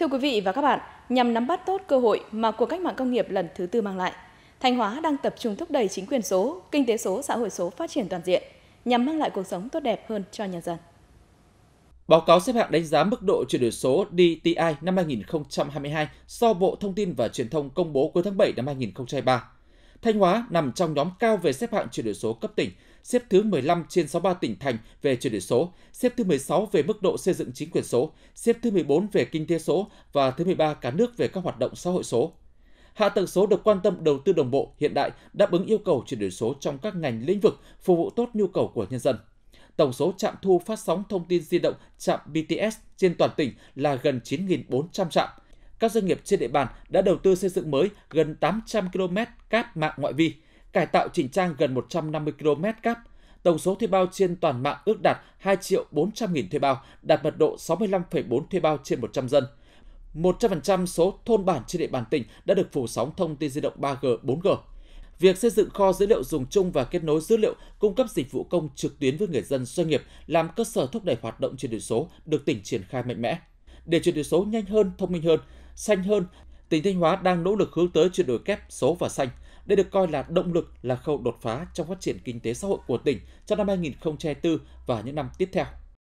Thưa quý vị và các bạn, nhằm nắm bắt tốt cơ hội mà cuộc cách mạng công nghiệp lần thứ tư mang lại, Thanh Hóa đang tập trung thúc đẩy chính quyền số, kinh tế số, xã hội số phát triển toàn diện, nhằm mang lại cuộc sống tốt đẹp hơn cho nhân dân. Báo cáo xếp hạng đánh giá mức độ chuyển đổi số DTI năm 2022 do Bộ Thông tin và Truyền thông công bố cuối tháng 7 năm 2023. Thanh Hóa nằm trong nhóm cao về xếp hạng chuyển đổi số cấp tỉnh xếp thứ 15 trên 63 tỉnh thành về chuyển đổi số, xếp thứ 16 về mức độ xây dựng chính quyền số, xếp thứ 14 về kinh tế số và thứ 13 cả nước về các hoạt động xã hội số. Hạ tầng số được quan tâm đầu tư đồng bộ, hiện đại, đáp ứng yêu cầu chuyển đổi số trong các ngành lĩnh vực, phục vụ tốt nhu cầu của nhân dân. Tổng số trạm thu phát sóng thông tin di động trạm BTS trên toàn tỉnh là gần 9.400 trạm. Các doanh nghiệp trên địa bàn đã đầu tư xây dựng mới gần 800 km cáp mạng ngoại vi, cải tạo chỉnh trang gần 150 km cáp. Tổng số thuê bao trên toàn mạng ước đạt 2 triệu 400 nghìn thuê bao, đạt mật độ 65,4 thuê bao trên 100 dân. 100% số thôn bản trên địa bàn tỉnh đã được phủ sóng thông tin di động 3G, 4G. Việc xây dựng kho dữ liệu dùng chung và kết nối dữ liệu cung cấp dịch vụ công trực tuyến với người dân doanh nghiệp làm cơ sở thúc đẩy hoạt động chuyển đổi số được tỉnh triển khai mạnh mẽ. Để chuyển đổi số nhanh hơn, thông minh hơn, xanh hơn, tỉnh Thanh Hóa đang nỗ lực hướng tới chuyển đổi kép số và xanh, đây được coi là động lực là khâu đột phá trong phát triển kinh tế xã hội của tỉnh trong năm 2024 và những năm tiếp theo.